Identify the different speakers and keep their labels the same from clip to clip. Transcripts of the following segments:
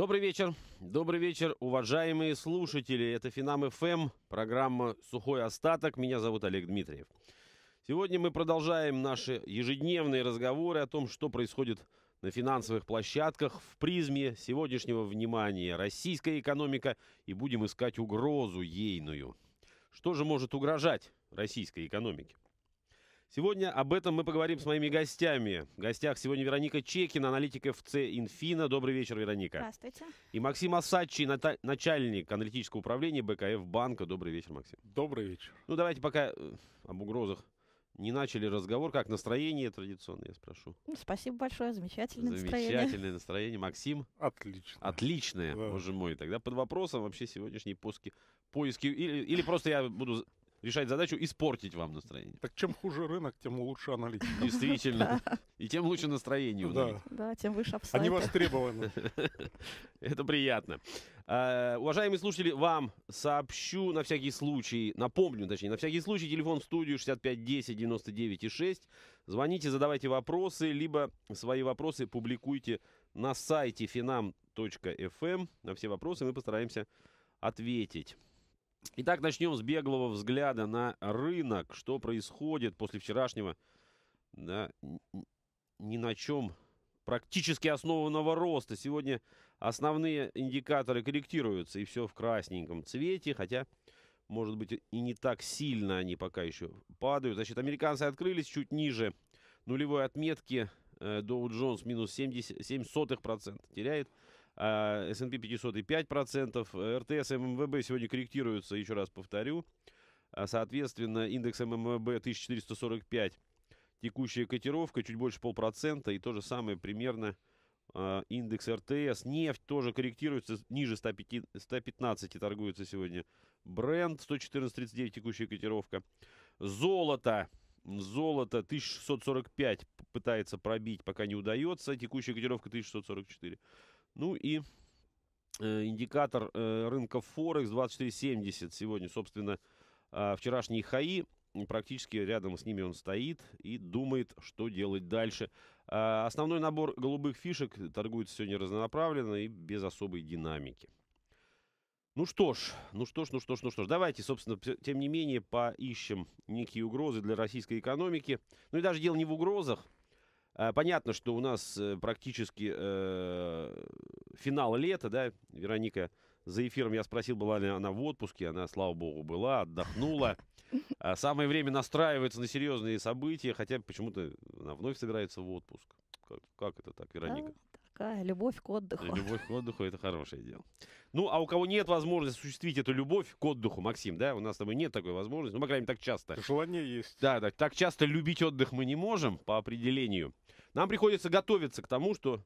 Speaker 1: Добрый вечер. Добрый вечер, уважаемые слушатели. Это Финам ФМ, эм, программа «Сухой остаток». Меня зовут Олег Дмитриев. Сегодня мы продолжаем наши ежедневные разговоры о том, что происходит на финансовых площадках в призме сегодняшнего внимания российская экономика и будем искать угрозу ейную. Что же может угрожать российской экономике? Сегодня об этом мы поговорим с моими гостями. В гостях сегодня Вероника Чекина, аналитик ФЦ «Инфина». Добрый вечер, Вероника. Здравствуйте. И Максим Асадчий, начальник аналитического управления БКФ банка. Добрый вечер, Максим. Добрый вечер. Ну, давайте пока э, об угрозах не начали разговор. Как настроение традиционное, я спрошу.
Speaker 2: Ну, спасибо большое, замечательное, замечательное настроение. Замечательное
Speaker 1: настроение, Максим. Отлично. Отличное, да. боже мой. Тогда под вопросом вообще сегодняшние поиски, поиски или, или просто я буду решать задачу испортить вам настроение.
Speaker 3: Так чем хуже рынок, тем лучше аналитика.
Speaker 2: Действительно.
Speaker 1: И тем лучше настроение у них.
Speaker 2: Да, тем выше апсайты. Они
Speaker 1: востребованы. Это приятно. А, уважаемые слушатели, вам сообщу на всякий случай, напомню, точнее, на всякий случай телефон в студию 6510 99 и 6. Звоните, задавайте вопросы, либо свои вопросы публикуйте на сайте finam.fm. Эм. На все вопросы мы постараемся ответить. Итак, начнем с беглого взгляда на рынок. Что происходит после вчерашнего, да, ни на чем практически основанного роста. Сегодня основные индикаторы корректируются, и все в красненьком цвете, хотя, может быть, и не так сильно они пока еще падают. Значит, американцы открылись чуть ниже нулевой отметки. Доу э, Джонс минус 70, 7 сотых процента теряет. А, S&P 500 и 5%. РТС ММВБ сегодня корректируются, еще раз повторю. А, соответственно, индекс ММВБ эм эм 1445, текущая котировка чуть больше полпроцента. И то же самое примерно а, индекс РТС. Нефть тоже корректируется ниже 105, 115 торгуется сегодня. Бренд 114.39 текущая котировка. Золото. Золото 1645 пытается пробить, пока не удается. Текущая котировка 1644. Ну и э, индикатор э, рынка Форекс 2470 сегодня, собственно, э, вчерашний хаи. Практически рядом с ними он стоит и думает, что делать дальше. Э, основной набор голубых фишек торгуется сегодня разнонаправленно и без особой динамики. Ну что ж, ну что ж, ну что ж, ну что ж, давайте, собственно, тем не менее, поищем некие угрозы для российской экономики. Ну и даже дело не в угрозах, а, понятно, что у нас э, практически э, финал лета, да, Вероника, за эфиром я спросил, была ли она в отпуске, она, слава богу, была, отдохнула. А, самое время настраивается на серьезные события, хотя почему-то она вновь собирается в отпуск. Как, как это так, Вероника?
Speaker 2: такая любовь к отдыху. Э,
Speaker 1: любовь к отдыху – это хорошее дело. Ну, а у кого нет возможности осуществить эту любовь к отдыху, Максим, да, у нас с тобой нет такой возможности, ну, по крайней мере, так часто. Желание есть. Да, да, так часто любить отдых мы не можем по определению. Нам приходится готовиться к тому, что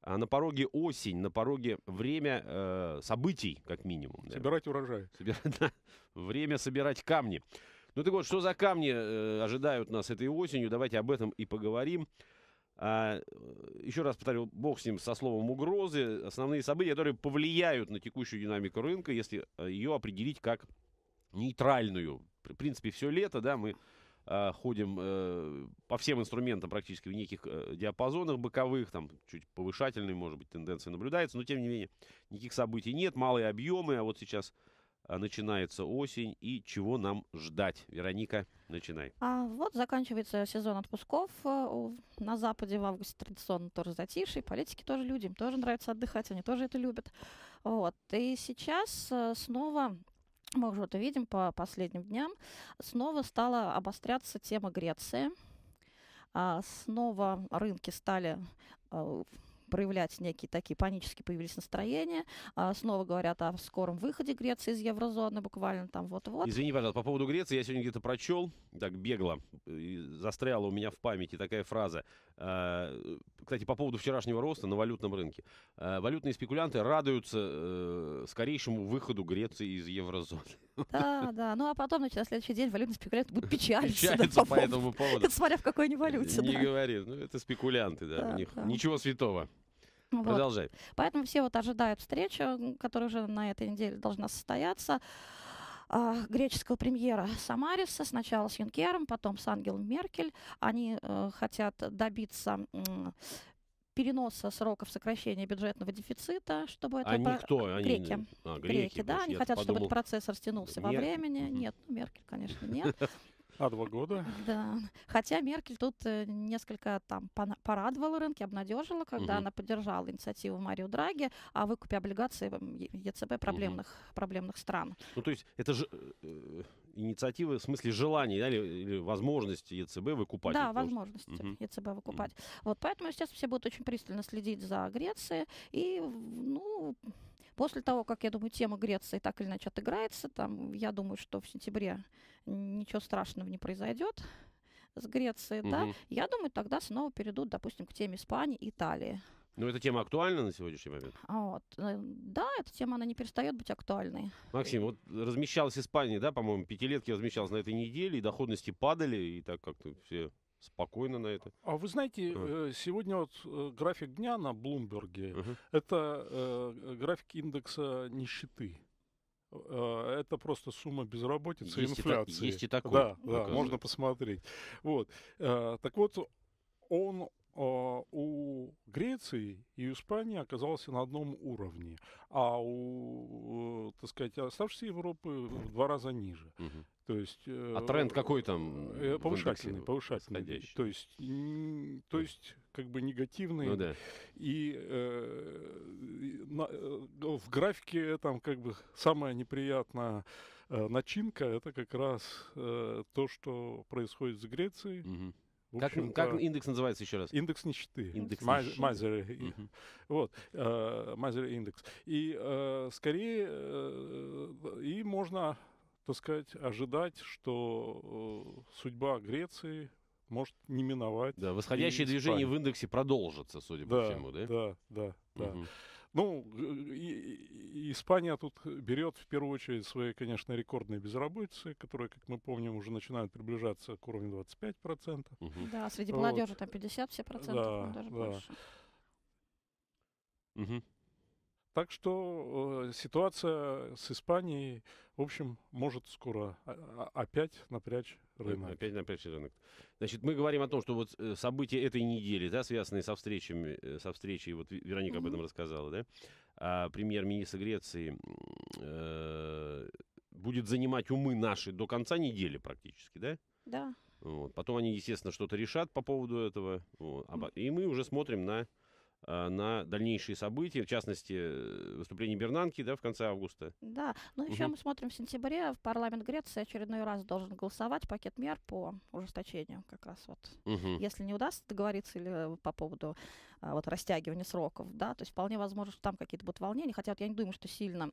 Speaker 1: а на пороге осень, на пороге время э, событий, как минимум. Да. Собирать урожай. Собирать, да. Время собирать камни. Ну так вот, что за камни э, ожидают нас этой осенью? Давайте об этом и поговорим. А, э, еще раз повторю, бог с ним со словом угрозы. Основные события, которые повлияют на текущую динамику рынка, если э, ее определить как нейтральную. В принципе, все лето, да, мы э, ходим по всем инструментам практически в неких диапазонах боковых, там чуть повышательные, может быть, тенденции наблюдаются, но тем не менее никаких событий нет, малые объемы, а вот сейчас а, начинается осень и чего нам ждать. Вероника, начинай.
Speaker 2: А вот заканчивается сезон отпусков. Э, на Западе в августе традиционно тоже затишье. Политики тоже людям тоже нравится отдыхать, они тоже это любят. Вот. И сейчас э, снова мы уже это видим по последним дням, снова стала обостряться тема Греции. А, снова рынки стали э, проявлять некие такие панические появились настроения. А, снова говорят о скором выходе Греции из еврозоны буквально там вот-вот.
Speaker 1: Извини, пожалуйста, по поводу Греции я сегодня где-то прочел, так бегло, застряла у меня в памяти такая фраза. Э, кстати, по поводу вчерашнего роста на валютном рынке. Э, валютные спекулянты радуются э, скорейшему выходу Греции из еврозоны.
Speaker 2: Да, да. Ну а потом, значит, на следующий день валютный спекулянты будут печалиться. Печалиться да, по, по этому поводу. Это смотря в какой не валюте. Не да.
Speaker 1: говори. Ну это спекулянты, да. да у них да. ничего святого.
Speaker 2: Вот. Продолжай. Поэтому все вот ожидают встречу, которая уже на этой неделе должна состояться а, греческого премьера Самариса, сначала с Юнкером, потом с Ангелом Меркель. Они э, хотят добиться э, переноса сроков сокращения бюджетного дефицита, чтобы а это... Они про... А, кто? Они... Греки. А, греки, греки да, они хотят, подумал... чтобы этот процесс растянулся во времени. Угу. Нет, ну, Меркель, конечно, нет.
Speaker 3: А два года?
Speaker 2: Да. Хотя Меркель тут э, несколько там порадовала рынки, обнадежила, когда угу. она поддержала инициативу Марио Драги о выкупе облигаций ЕЦБ проблемных, угу. проблемных стран.
Speaker 1: Ну, то есть это же э, э, инициативы в смысле желания да, или, или возможности ЕЦБ выкупать? Да, возможности угу.
Speaker 2: ЕЦБ выкупать. Угу. Вот, поэтому, сейчас все будут очень пристально следить за Грецией. И, ну, После того, как, я думаю, тема Греции так или иначе отыграется, там, я думаю, что в сентябре ничего страшного не произойдет с Грецией, угу. да, я думаю, тогда снова перейдут, допустим, к теме Испании, Италии.
Speaker 1: Но ну, эта тема актуальна на сегодняшний момент?
Speaker 2: А вот. Э, да, эта тема, она не перестает быть актуальной.
Speaker 1: Максим, вот размещалась Испания, да, по-моему, пятилетки размещалась на этой неделе, и доходности падали, и так как-то все спокойно на это.
Speaker 3: А вы знаете, uh сегодня вот э, график дня на Блумберге, uh-huh. это э, график индекса нищеты. Это просто сумма безработицы есть и инфляции. И так, есть и такое. Да, да, можно посмотреть. Вот. Так вот, он а, у Греции и Испании оказался на одном уровне, а у, э, так сказать, оставшейся Европы в два раза ниже. Угу. То есть, э, а тренд какой там? Э, повышательный, повышательный. Восходящий. То есть, то есть как бы негативный. Ну, да. И э, на, в графике там как бы самая неприятная начинка это как раз э, то, что происходит с Грецией. Угу как, как индекс называется еще раз? Индекс нищеты. Индекс Мазер. Вот, э, майзер индекс. И э, скорее, э, и можно, так сказать, ожидать, что судьба Греции может не миновать. Да, восходящее движение в
Speaker 1: индексе продолжится, судя по да, всему, да? Да, да, да. Угу.
Speaker 3: Ну, э, и, и Испания тут берет в первую очередь свои, конечно, рекордные безработицы, которые, как мы помним, уже начинают приближаться к уровню 25%. Угу. Да, среди молодежи вот. там 50 все процентов, да, даже да. больше. Угу. Так что э, ситуация с Испанией, в общем, может скоро а, а, опять напрячь рынок.
Speaker 1: Опять напрячь рынок. Значит, мы говорим о том, что вот э, события этой недели, да, связанные со встречами, э, со встречей, вот Вероника mm-hmm. об этом рассказала, да, а премьер-министр Греции э, будет занимать умы наши до конца недели практически, да? Да. Вот. Потом они, естественно, что-то решат по поводу этого, вот. А и мы уже смотрим на Э, на дальнейшие события, в частности, э, выступление Бернанки да, в конце августа.
Speaker 2: Да, ну еще угу. мы смотрим в сентябре, в парламент Греции очередной раз должен голосовать пакет мер по ужесточению как раз вот. Угу. Если не удастся договориться или по поводу э, вот растягивания сроков, да, то есть вполне возможно, что там какие-то будут волнения, хотя вот я не думаю, что сильно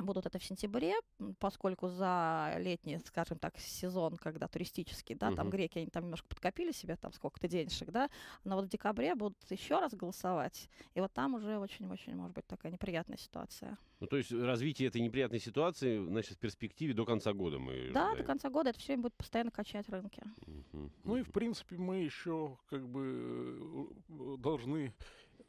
Speaker 2: будут это в сентябре, поскольку за летний, скажем так, сезон, когда туристический, да, угу. там греки, они там немножко подкопили себе там сколько-то денежек, да, но вот в декабре будут еще раз голосовать, и вот там уже очень-очень может быть такая неприятная ситуация.
Speaker 1: Ну, то есть развитие этой неприятной ситуации, значит, в перспективе до конца года мы...
Speaker 3: Да, ожидаем. до
Speaker 2: конца года это все будет постоянно качать рынки.
Speaker 3: Угу. Ну и, в принципе, мы еще как бы э, должны,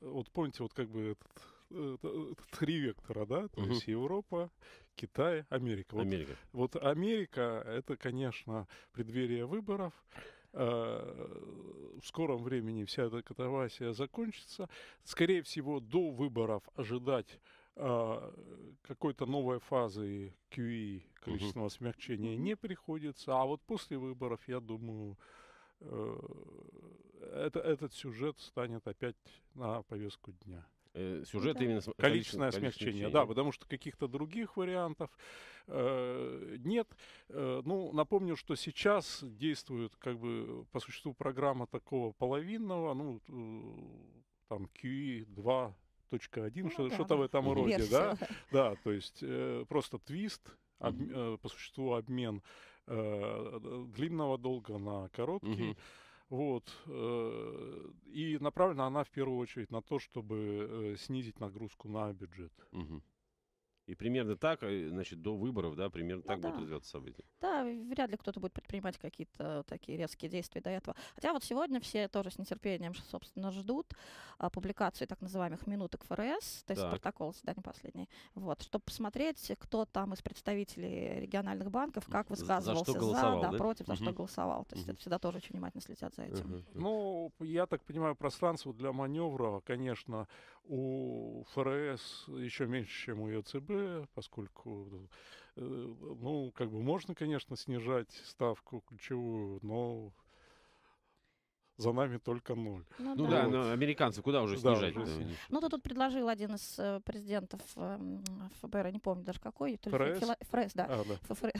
Speaker 3: вот помните, вот как бы этот Э, э, три вектора, да, то угу. есть Европа, Китай, Америка. Вот, Америка. Вот Америка, это, конечно, преддверие выборов. Э, в скором времени вся эта катавасия закончится. Скорее всего, до выборов ожидать какой-то новой фазы QE, количественного угу. смягчения, не приходится. А вот после выборов, я думаю, это, этот сюжет станет опять на повестку дня. Э, сюжет да. именно... Количественное, количественное смягчение, количественное. да, потому что каких-то других вариантов э, нет. Э, ну, напомню, что сейчас действует, как бы, по существу программа такого половинного, ну, э, там, QE2, точка один, ну, что-то да. в этом роде, да? Да, то есть э, просто твист, об, э, по существу обмен э, длинного долга на короткий. Угу. Вот. Э, и направлена она в первую очередь на то, чтобы э, снизить нагрузку на бюджет.
Speaker 1: Угу. И примерно так, э, значит, до выборов, да, примерно ну, так да. будут развиваться события.
Speaker 2: Да, вряд ли кто-то будет предпринимать какие-то такие резкие действия до этого. Хотя вот сегодня все тоже с нетерпением, собственно, ждут а, публикации так называемых минуток ФРС, то есть так. протокол заседания последний, вот, чтобы посмотреть, кто там из представителей региональных банков, как высказывался за, за да, да? против, за угу. что голосовал. То есть угу. это всегда тоже очень внимательно следят за этим. Угу. Ну,
Speaker 3: я так понимаю, пространство для маневра, конечно, у ФРС еще меньше, чем у ЕЦБ, поскольку, э, ну, как бы можно, конечно, снижать ставку ключевую, но за нами только ноль. Ну, ну да,
Speaker 1: да но американцы куда уже да, снижать? Да, уже
Speaker 2: Ну, то тут предложил один из э, президентов э, ФБР, не помню даже какой. ФРС? Фила... ФРС, да. А, да. ФФР...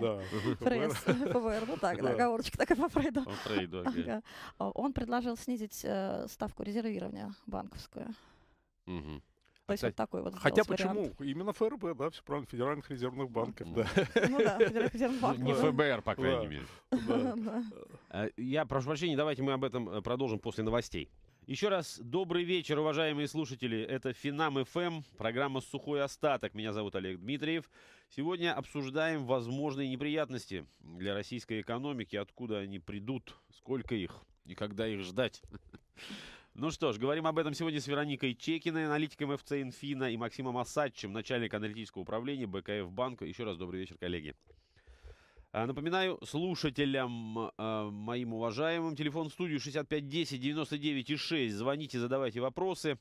Speaker 2: да. ФРС, ФБР, ну так, да, оговорочка такая по Фрейду. По Фрейду, а, Он предложил снизить э, ставку резервирования банковскую. Угу. То а есть вот такой вот
Speaker 3: Хотя почему? Вариант. Именно ФРБ, да, все правильно, федеральных резервных банков, да. Ну
Speaker 1: Не ФБР, по крайней мере. Э, я прошу прощения, давайте мы об этом э, продолжим после новостей. Еще раз добрый вечер, уважаемые слушатели. Это Финам ФМ, программа «Сухой остаток». Меня зовут Олег Дмитриев. Сегодня обсуждаем возможные неприятности для российской экономики, откуда они придут, сколько их и когда их ждать. Ну что ж, говорим об этом сегодня с Вероникой Чекиной, аналитиком ФЦ «Инфина» и Максимом Осадчем, начальником аналитического управления БКФ Банка. Еще раз добрый вечер, коллеги. А, напоминаю слушателям, а, моим уважаемым, телефон в студию 6510 99 6. Звоните, задавайте вопросы,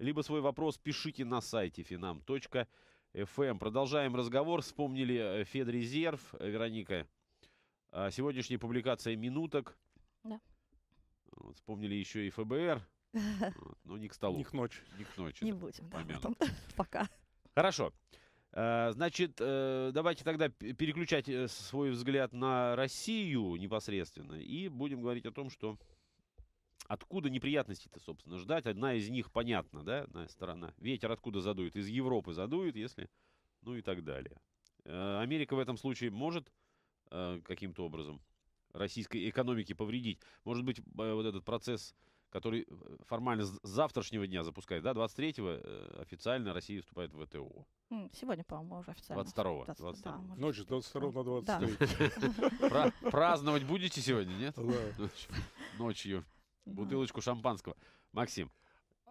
Speaker 1: либо свой вопрос пишите на сайте finam.fm. Эм. Продолжаем разговор. Вспомнили э, Федрезерв, э, Вероника. А, сегодняшняя публикация «Минуток». Да. Вот, вспомнили еще и ФБР. Вот, но не к столу. Не к ночи. Не к ночи. Не будем, да, потом. Пока. Хорошо. Э, значит, э, давайте тогда переключать э, свой взгляд на Россию непосредственно и будем говорить о том, что откуда неприятности-то, собственно, ждать. Одна из них понятна, да, одна сторона. Ветер откуда задует? Из Европы задует, если... Ну и так далее. Америка в этом случае может каким-то образом российской экономике повредить. Может быть, э, вот этот процесс, который э, формально с завтрашнего дня запускает, да, 23-го э, официально Россия вступает в ВТО.
Speaker 2: Сегодня, по-моему, уже официально. 22-го. 22, 22 да, может... Ночь 22 на 23 да. Праздновать
Speaker 1: будете сегодня, нет? Да. Ночью. Бутылочку шампанского. Максим,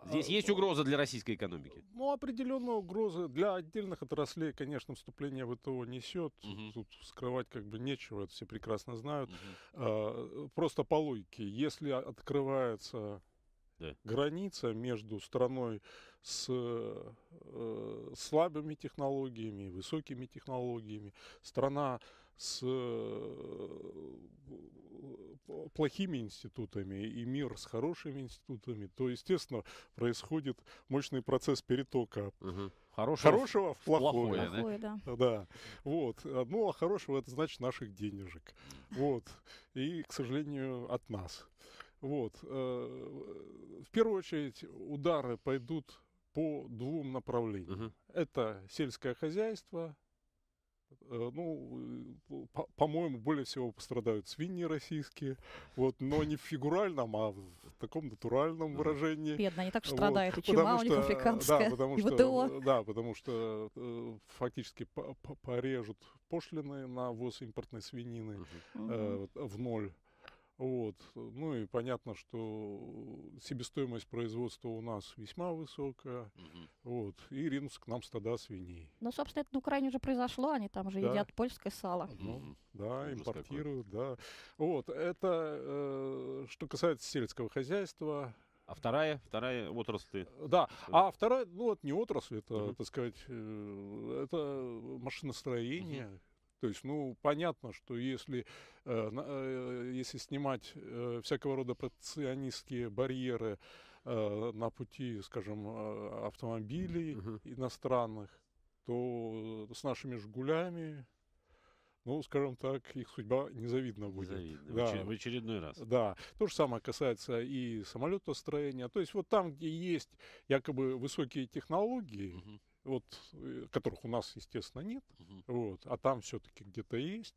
Speaker 1: Здесь а, есть ну, угроза для российской экономики?
Speaker 3: Ну, определенная угроза для отдельных отраслей, конечно, вступление в это несет. Угу. Тут скрывать как бы нечего, это все прекрасно знают. Угу. А, просто по логике, если открывается да. граница между страной с э, слабыми технологиями, высокими технологиями, страна с э, э, плохими институтами и мир с хорошими институтами, то, естественно, происходит мощный процесс перетока угу. хорошего, хорошего в плохое. плохое да? Да. да. Вот. А, ну, а хорошего это значит наших денежек. Вот. И, к сожалению, от нас. Вот. Э, в первую очередь удары пойдут по двум направлениям. Угу. Это сельское хозяйство Э, ну, э, э, по-моему, более всего пострадают свиньи российские, вот, но не в фигуральном, а в таком натуральном выражении. Бедно, они так же страдают, вот, и чума у них африканская, да, потому и что, ВТО. Да, потому что э, фактически порежут пошлины на ввоз импортной свинины угу. э, в ноль. Вот. Ну и понятно, что себестоимость производства у нас весьма высокая. Угу. Вот. И ринулся к нам стада свиней.
Speaker 2: Ну, собственно, это на Украине уже произошло. Они там же да. едят польское сало. Ну,
Speaker 3: Да, Ужас импортируют, какой. да. Вот. Это э, что касается сельского хозяйства. А вторая, вторая отрасль? Да, а вторая, ну, это не отрасль, это, угу. так сказать, э, это э, машиностроение, угу. То есть, ну, понятно, что если, э, э, если снимать э, всякого рода протекционистские барьеры э, на пути, скажем, э, автомобилей uh-huh. иностранных, то с нашими «Жигулями» ну, скажем так, их судьба незавидна будет. Незавидна. Да. В очередной раз. Да. То же самое касается и самолетостроения. То есть вот там, где есть якобы высокие технологии, угу вот, э, которых у нас, естественно, нет, угу. вот, а там все-таки где-то есть,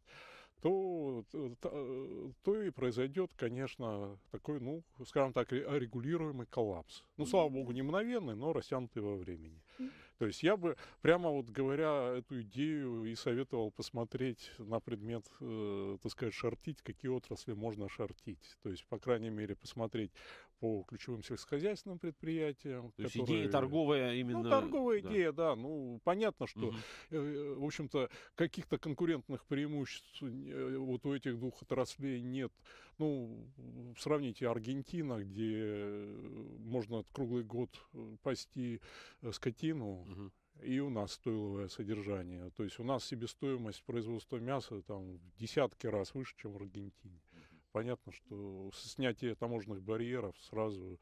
Speaker 3: то, э, то, э, то и произойдет, конечно, такой, ну, скажем так, регулируемый коллапс. Ну, слава богу, не мгновенный, но растянутый во времени. То есть я бы, прямо вот говоря эту идею, и советовал посмотреть на предмет, э, так сказать, шортить, какие отрасли можно шортить. То есть, по крайней мере, посмотреть, по ключевым сельскохозяйственным предприятиям. То которые... есть идея торговая именно? Ну, торговая да. идея, да. Ну, понятно, что, угу. в общем-то, каких-то конкурентных преимуществ э, вот у этих двух отраслей нет. Ну, сравните Аргентина, где можно круглый год пасти скотину, угу и у нас стоиловое содержание. То есть у нас себестоимость производства мяса там в десятки раз выше, чем в Аргентине. Понятно, что снятие таможенных барьеров сразу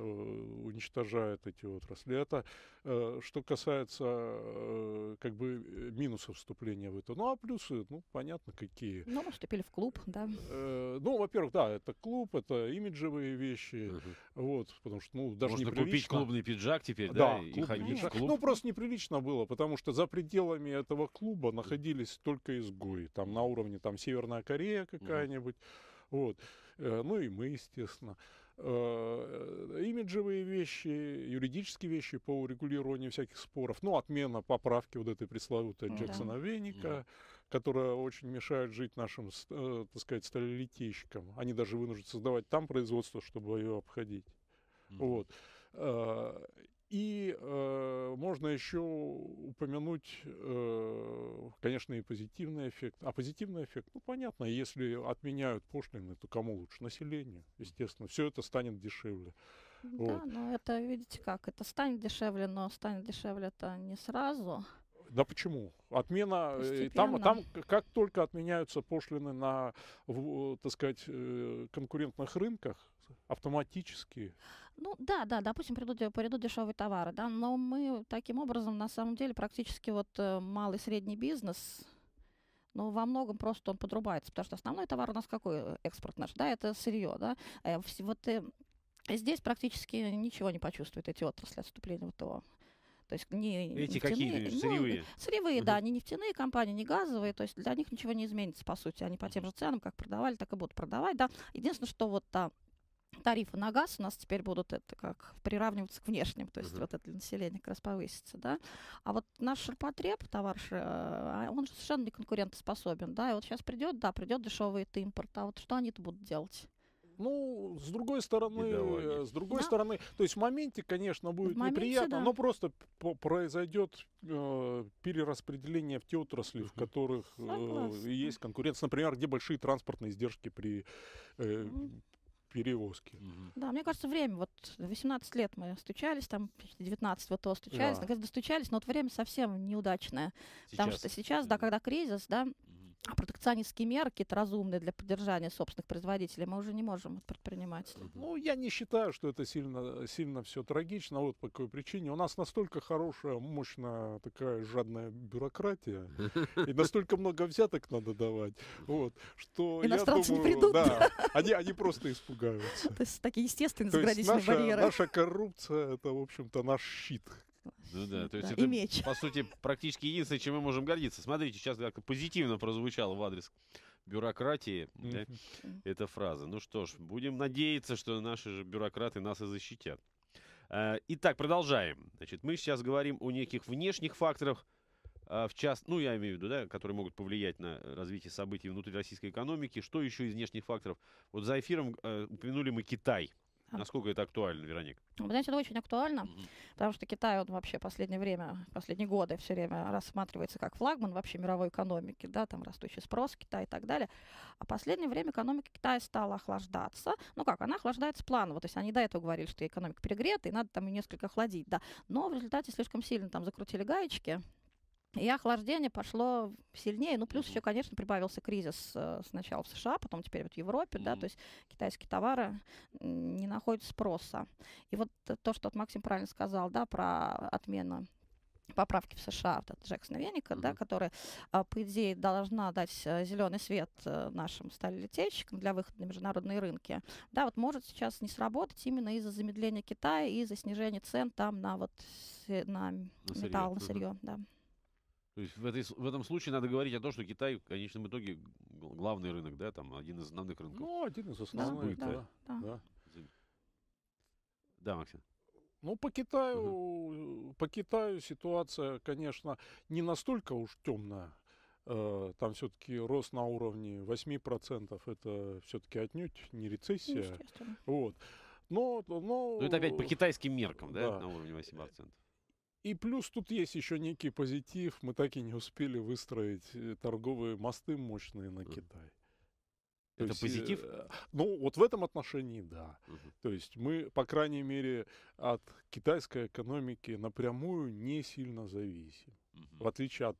Speaker 3: Э, уничтожает эти отрасли. Это э, что касается э, как бы минусов вступления в это. Ну, а плюсы, ну, понятно, какие.
Speaker 2: Ну, мы вступили в клуб, да.
Speaker 3: Ну, во-первых, да, это клуб, это имиджевые вещи, угу. вот, потому что, ну, даже Можно неприлично. купить клубный пиджак теперь, да, да и ходить в клуб. Ну, просто неприлично было, потому что за пределами этого клуба находились только изгои, там, на уровне, там, Северная Корея какая-нибудь, угу. вот, ну, и мы, естественно. Э, имиджевые вещи, юридические вещи по урегулированию всяких споров, ну, отмена поправки вот этой пресловутой Джексона да. Веника, да. которая очень мешает жить нашим, э, так сказать, сталелитейщикам. Они даже вынуждены создавать там производство, чтобы ее обходить. Mm-hmm. Вот. Э, и э, можно еще упомянуть, э, конечно, и позитивный эффект. А позитивный эффект, ну, понятно, если отменяют пошлины, то кому лучше? Населению, естественно. Все это станет дешевле. Да, вот.
Speaker 2: но это, видите как, это станет дешевле, но станет дешевле то не сразу.
Speaker 3: Да почему? Отмена э, там, там как только отменяются пошлины на, в, так сказать, э, конкурентных рынках, автоматически
Speaker 2: ну да, да, допустим, придут, придут дешевые товары, да, но мы таким образом на самом деле практически вот э, малый средний бизнес, но во многом просто он подрубается, потому что основной товар у нас какой э, экспорт наш, да, это сырье, да, э, вот здесь практически ничего не почувствуют эти отрасли отступления вот То есть не Эти нефтяные, какие? Ну, сырьевые? Сырьевые, uh-huh. да, они нефтяные компании, не газовые, то есть для них ничего не изменится, по сути. Они по тем же ценам, как продавали, так и будут продавать, да. Единственное, что вот там тарифы на газ у нас теперь будут это как приравниваться к внешним, то есть uh-huh. вот это для населения как раз повысится, да. А вот наш ширпотреб, товар, э, а, он же совершенно не конкурентоспособен, да, и вот сейчас придет, да, придет дешевый это импорт, а вот что они-то будут делать? Ну, с другой стороны,
Speaker 3: э, с другой да. стороны, то есть в моменте, конечно, будет в моменте, неприятно, да. но просто произойдет э, перераспределение в те отрасли, в которых э, есть конкуренция, например, где большие транспортные издержки при э, перевозки. Угу.
Speaker 2: Да, мне кажется, время, вот 18 лет мы стучались, там 19 вот то стучались, да. наконец достучались, но вот время совсем неудачное. Сейчас. Потому что сейчас, да, когда кризис, да, а протекционистские меры какие-то разумные для поддержания собственных производителей мы уже не можем от предпринимателей.
Speaker 3: Ну, я не считаю, что это сильно, сильно все трагично. Вот по какой причине. У нас настолько хорошая, мощная такая жадная бюрократия. И настолько много взяток надо давать. Вот, что Иностранцы не придут. Да, они, они просто испугаются.
Speaker 2: То есть такие естественные заградительные барьеры. Наша
Speaker 3: коррупция — это, в общем-то, наш щит, искусство. Ну да, то есть да. это, и меч.
Speaker 1: по сути, практически единственное, чем мы можем гордиться. Смотрите, сейчас как позитивно прозвучало в адрес бюрократии да, эта фраза. Ну что ж, будем надеяться, что наши же бюрократы нас и защитят. Э, итак, продолжаем. Значит, мы сейчас говорим о неких внешних факторах, э, в част... ну, я имею в виду, да, которые могут повлиять на развитие событий внутри российской экономики. Что еще из внешних факторов? Вот за эфиром э, упомянули мы Китай. А. Насколько это актуально, Вероника?
Speaker 2: Ну, вы знаете, это очень актуально, угу. потому что Китай, он вообще последнее время, последние годы все время рассматривается как флагман вообще мировой экономики, да, там растущий спрос Китая и так далее. А последнее время экономика Китая стала охлаждаться. Ну как, она охлаждается планово, то есть они до этого говорили, что экономика перегрета, и надо там и несколько охладить, да. Но в результате слишком сильно там закрутили гаечки, и охлаждение пошло сильнее. Ну, плюс еще, конечно, прибавился кризис э, сначала в США, потом теперь вот в Европе, да, то есть китайские товары не находят спроса. И вот то, что вот Максим правильно сказал, да, про отмену поправки в США от Джексона Веника, mm-hmm. да, которая, по идее, должна дать э, зеленый свет э, нашим сталилетейщикам для выхода на международные рынки, да, вот может сейчас не сработать именно из-за замедления Китая и из-за снижения цен там на вот на, на металл, сырье. на сырье, mm да.
Speaker 1: То есть в, этой, в этом случае надо говорить о том, что Китай в конечном итоге главный рынок, да, там один из основных рынков.
Speaker 2: Ну, один из основных, да. Да, да.
Speaker 1: да. да. Максим.
Speaker 3: Ну, по Китаю, угу. по Китаю ситуация, конечно, не настолько уж темная. Э, там все-таки рост на уровне 8% это все-таки отнюдь не рецессия. Вот. Но, но... но ну, это опять по
Speaker 1: китайским меркам, да, да. на уровне 8%.
Speaker 3: И плюс тут есть еще некий позитив. Мы так и не успели выстроить э, торговые мосты мощные на Китай. То это есть, позитив? Э, ну, вот в этом отношении да. Угу. То есть мы, по крайней мере, от китайской экономики напрямую не сильно зависим. Угу. В отличие от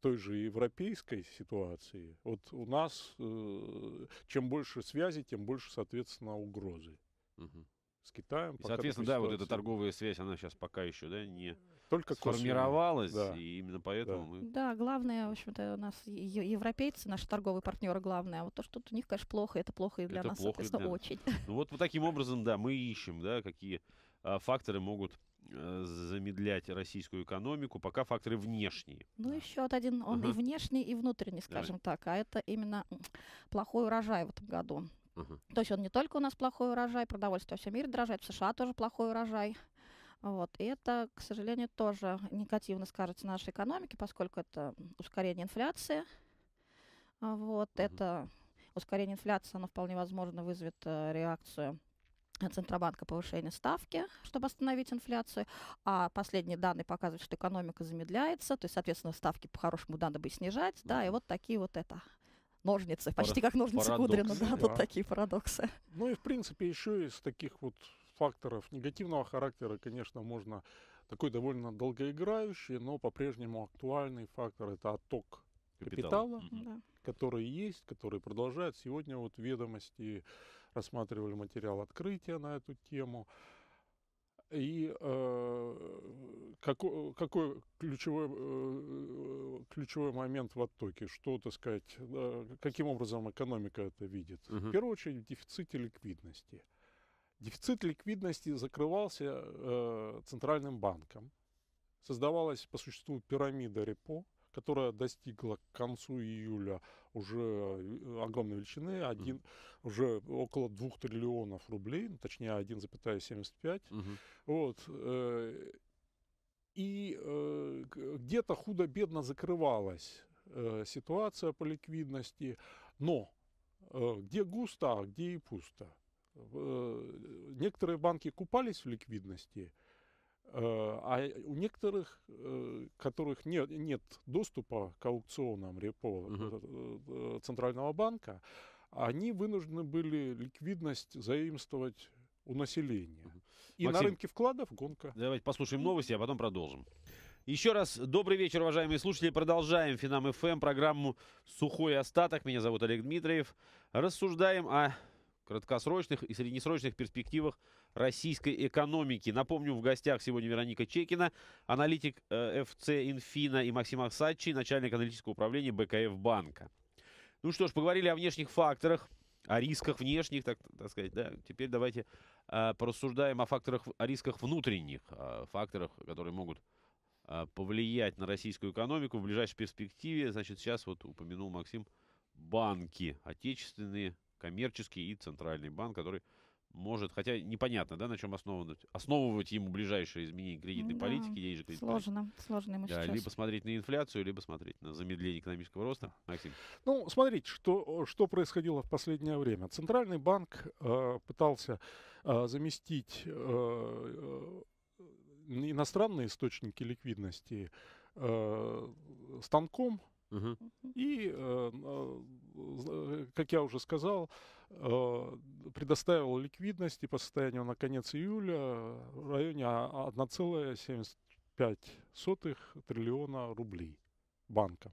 Speaker 3: той же европейской ситуации, вот у нас э, чем больше связи, тем больше, соответственно, угрозы. Угу с Китаем. И, соответственно, да, вот эта
Speaker 1: торговая связь, она сейчас пока еще, да, не Только сформировалась, да. и именно поэтому да. мы...
Speaker 2: Да, главное, в общем-то, у нас европейцы, наши торговые партнеры, главные, а вот то, что тут у них, конечно, плохо, это плохо и для это нас, плохо соответственно, для... очень.
Speaker 1: Ну вот, вот таким образом, да, мы ищем, да, какие а, факторы могут э, замедлять российскую экономику, пока факторы внешние.
Speaker 2: Ну, да. еще вот один, он ага. и внешний, и внутренний, скажем Давай. так, а это именно плохой урожай в этом году. Угу. То есть он не только у нас плохой урожай, продовольствие во а всем мире дорожает, в США тоже плохой урожай. Вот. И это, к сожалению, тоже негативно скажется на нашей экономике, поскольку это ускорение инфляции. Вот. Угу. Это ускорение инфляции, оно вполне возможно вызовет э, реакцию Центробанка повышения ставки, чтобы остановить инфляцию, а последние данные показывают, что экономика замедляется, то есть, соответственно, ставки по-хорошему надо бы снижать, да, и вот такие вот это ножницы, почти Парад... как ножницы парадоксы, Кудрина, да, да, тут такие парадоксы.
Speaker 3: Ну и в принципе еще из таких вот факторов негативного характера, конечно, можно такой довольно долгоиграющий, но по-прежнему актуальный фактор это отток капитала, капитала mm-hmm. который есть, который продолжает. Сегодня вот ведомости рассматривали материал открытия на эту тему. И э, какой, какой ключевой, э, ключевой момент в оттоке? Что, так сказать, э, каким образом экономика это видит? Uh -huh. В первую очередь дефицит ликвидности. Дефицит ликвидности закрывался э, центральным банком. Создавалась по существу пирамида репо, которая достигла к концу июля уже э, огромной величины, один, угу. уже около 2 триллионов рублей, ну, точнее 1,75. Угу. Вот, э, и э, где-то худо-бедно закрывалась э, ситуация по ликвидности, но э, где густо, а где и пусто. Э, некоторые банки купались в ликвидности, Э, а у некоторых, э, которых нет, нет доступа к аукционам репо угу. Центрального банка, они вынуждены были ликвидность заимствовать у населения. Угу. И Максим, на рынке вкладов гонка. Давайте послушаем новости, а потом продолжим.
Speaker 1: Еще раз добрый вечер, уважаемые слушатели. Продолжаем Финам ФМ, программу «Сухой остаток». Меня зовут Олег Дмитриев. Рассуждаем о краткосрочных и среднесрочных перспективах российской экономики. Напомню, в гостях сегодня Вероника Чекина, аналитик э, ФЦ «Инфина» и Максим Аксачи, начальник аналитического управления БКФ банка. Ну что ж, поговорили о внешних факторах, о рисках внешних, так, так сказать, да. Теперь давайте э, порассуждаем о факторах, о рисках внутренних, о факторах, которые могут э, повлиять на российскую экономику в ближайшей перспективе. Значит, сейчас вот упомянул Максим банки, отечественные, коммерческие и центральный банк, который может, хотя непонятно, да, на чем основывать, основывать ему ближайшие изменения кредитной да. политики, денежной кредитной политики. сложно ему да, сейчас. Либо смотреть на инфляцию, либо смотреть на замедление экономического роста. Максим.
Speaker 3: Ну, смотрите, что, что происходило в последнее время. Центральный банк э, пытался э, заместить э, э иностранные источники ликвидности э, станком, Угу. И, э, э, как я уже сказал, Э, предоставил ликвидности по состоянию на конец июля в районе 1,75 триллиона рублей банкам.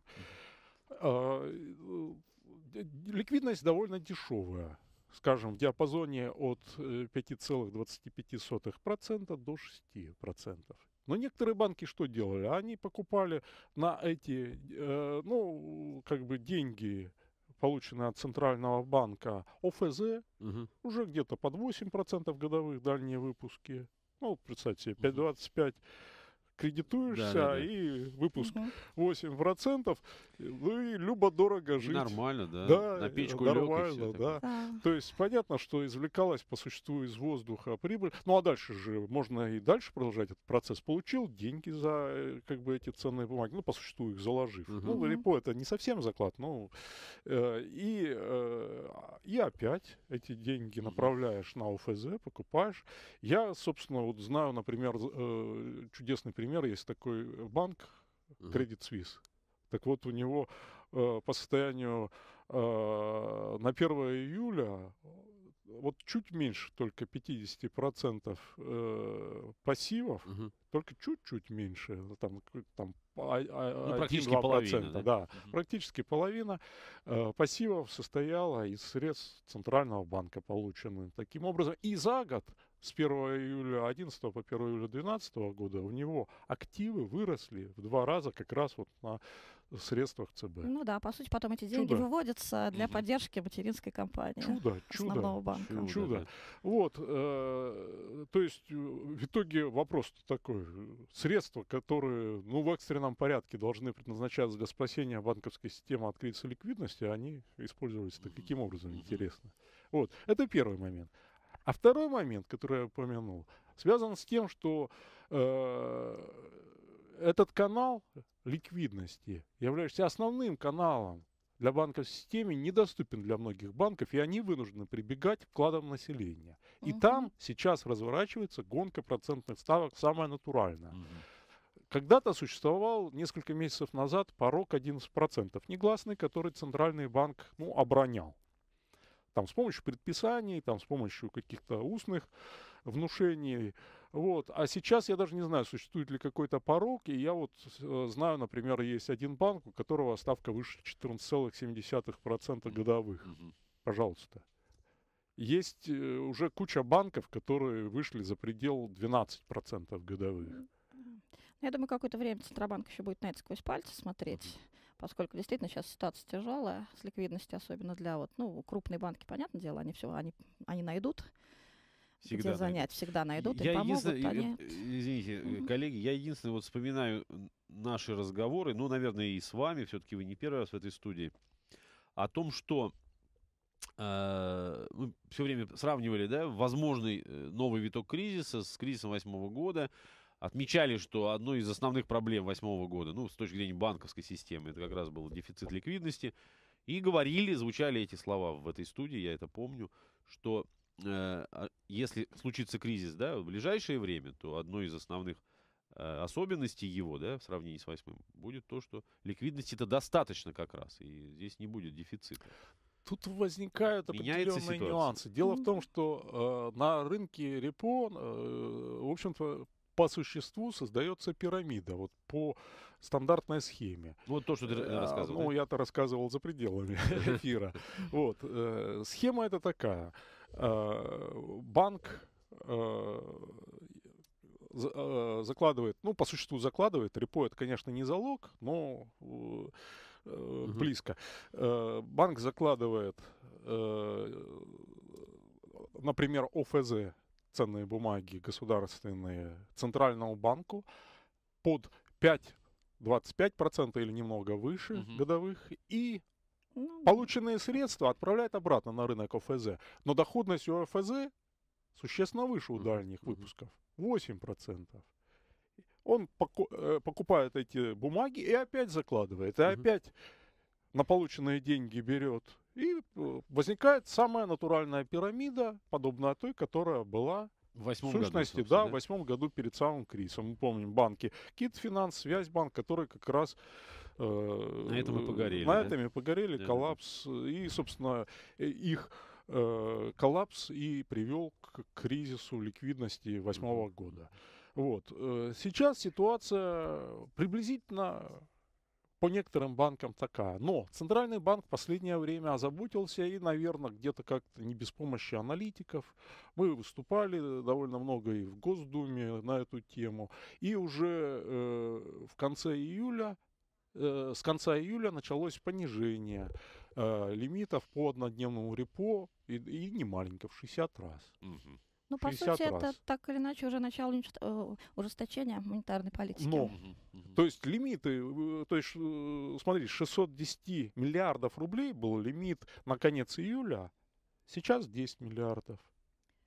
Speaker 3: А, ну, ликвидность довольно дешевая, скажем, в диапазоне от 5,25% э, до 6%. Но некоторые банки что делали? Они покупали на эти, э, ну, как бы деньги полученные от Центрального банка ОФЗ, угу. уже где-то под 8% годовых дальние выпуски. Ну, вот представьте себе, 5,25 кредитуешься, да, да, да. и выпуск угу. 8%. Ну и любо-дорого жить. Нормально, да. да На печку нормально, лег да. да. То есть понятно, что извлекалась по существу из воздуха прибыль. Ну а дальше же можно и дальше продолжать этот процесс. Получил деньги за э, как бы эти ценные бумаги, ну по существу их заложив. Угу. Ну репо это не совсем заклад, но э, и, э, и опять эти деньги направляешь на ОФЗ, покупаешь. Я, собственно, вот знаю, например, э, чудесный пример пример, есть такой э, банк, Credit Suisse. Так вот, у него э, по состоянию э, на 1 июля э, вот чуть меньше только 50% э, пассивов, угу. только чуть-чуть меньше, ну, там, там а, а, ну, практически половина, да? да угу. практически половина э, пассивов состояла из средств Центрального банка полученных таким образом. И за год с 1 июля 11 по 1 июля 12 года у него активы выросли в два раза как раз вот на средствах ЦБ.
Speaker 2: Ну да, по сути, потом эти деньги чудо. выводятся для поддержки материнской компании. Чудо, чудо. банка. Чудо. чудо.
Speaker 3: Вот, э, то есть э, в итоге вопрос такой. Средства, которые, ну, в экстренном порядке должны предназначаться для спасения банковской системы от кризиса ликвидности, они использовались-то каким образом, интересно. Вот, это первый момент. А второй момент, который я упомянул, связан с тем, что э, этот канал ликвидности является основным каналом для банков в системе недоступен для многих банков, и они вынуждены прибегать к вкладам населения. И угу. Uh там сейчас разворачивается гонка процентных ставок, самая натуральная. Угу. Когда-то существовал несколько месяцев назад порог 11%, негласный, который Центральный банк ну, оборонял там с помощью предписаний, там с помощью каких-то устных внушений, вот. А сейчас я даже не знаю, существует ли какой-то порог, и я вот э, знаю, например, есть один банк, у которого ставка выше 14,7% годовых. Mm-hmm. Пожалуйста. Есть э, уже куча банков, которые вышли за предел 12% годовых.
Speaker 2: Ну, я думаю, какое-то время Центробанк еще будет на это сквозь пальцы смотреть поскольку действительно сейчас ситуация тяжелая с ликвидностью, особенно для вот, ну, крупной банки, понятное дело, они все, они, они найдут всегда где занять, всегда найдут я и помогут. Они...
Speaker 1: Извините, mm -hmm. коллеги, я единственное вот вспоминаю наши разговоры, ну, наверное, и с вами, все-таки вы не первый раз в этой студии, о том, что э, мы все время сравнивали, да, возможный э, новый виток кризиса с кризисом восьмого года, отмечали, что одной из основных проблем восьмого года, ну, с точки зрения банковской системы, это как раз был дефицит ликвидности. И говорили, звучали эти слова в этой студии, я это помню, что э, а, если случится кризис, да, в ближайшее время, то одной из основных э, особенностей его, да, в сравнении с восьмым, будет то, что ликвидности это достаточно как раз, и здесь не будет дефицита.
Speaker 3: Тут возникают Меняется определенные ситуация. нюансы. Дело в ну, том, что э, на рынке репо, э, в общем-то, по существу создается пирамида, вот по стандартной схеме. Вот то, что ты а, рассказывал. ну, да? я-то рассказывал за пределами эфира. Вот. Э, схема это такая. Э, банк э, закладывает, ну, по существу закладывает, репо это, конечно, не залог, но близко. банк закладывает, например, ОФЗ ценные бумаги государственные Центральному банку под 5-25% или немного выше угу. годовых и ну полученные средства отправляет обратно на рынок ОФЗ. Но доходность у ОФЗ существенно выше у дальних выпусков. 8%. Он э, покупает эти бумаги и опять закладывает. И опять на полученные деньги берет и э, возникает самая натуральная пирамида, подобная той, которая была в восьмом сущности, году, да, да, в восьмом году перед самым кризисом. Мы помним банки Китфинанс, Финанс, Связьбанк, которые как раз... Э, на этом и погорели. На да? этом и погорели, да, коллапс. И, собственно, э, их э, коллапс и привел к кризису ликвидности восьмого года. Вот. Э, сейчас ситуация приблизительно по некоторым банкам такая. Но Центральный банк в последнее время озаботился и, наверное, где-то как-то не без помощи аналитиков. Мы выступали довольно много и в Госдуме на эту тему. И уже э, в конце июля э, с конца июля началось понижение э, лимитов по однодневному репо и, и не маленько в 60 раз. Угу. Ну, по сути, раз. это
Speaker 2: так или иначе уже начало э, ужесточения монетарной политики. Но,
Speaker 3: ну, то есть лимиты, э, то есть, э, смотри, 610 миллиардов рублей был лимит на конец июля, сейчас 10 миллиардов.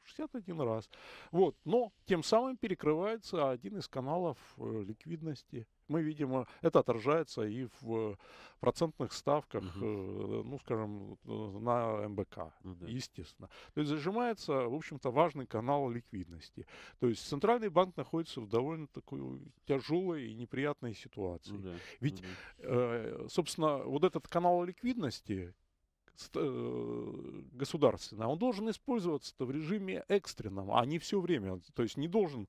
Speaker 3: 61 раз. Вот. Но тем самым перекрывается один из каналов э, ликвидности. Мы, видимо, это отражается и в э, процентных ставках, угу. ну, скажем, э, на МБК, ну, естественно. То есть зажимается, в общем-то, важный канал ликвидности. То есть центральный банк находится в довольно такой тяжелой и неприятной ситуации. Ну, Ведь, угу. э, собственно, вот этот канал ликвидности, Э, государственный, а он должен использоваться в режиме экстренном, а не все время. То есть не должен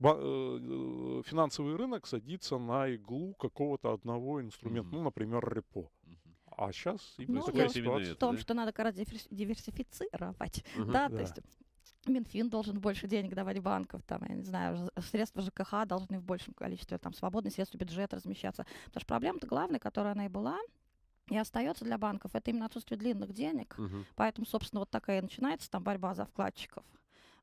Speaker 3: э, э, финансовый рынок садиться на иглу какого-то одного инструмента, mm-hmm. ну, например, репо. А сейчас именно ну, такая ситуация. В том, да? что
Speaker 2: надо как раз диверсифицировать. Uh-huh, да, да, то есть Минфин должен больше денег давать банков, там, я не знаю, средства ЖКХ должны в большем количестве, там, свободные средства бюджета размещаться. Потому что проблема-то главная, которая она и была, и остается для банков, это именно отсутствие длинных денег. Угу. Поэтому, собственно, вот такая и начинается там борьба за вкладчиков.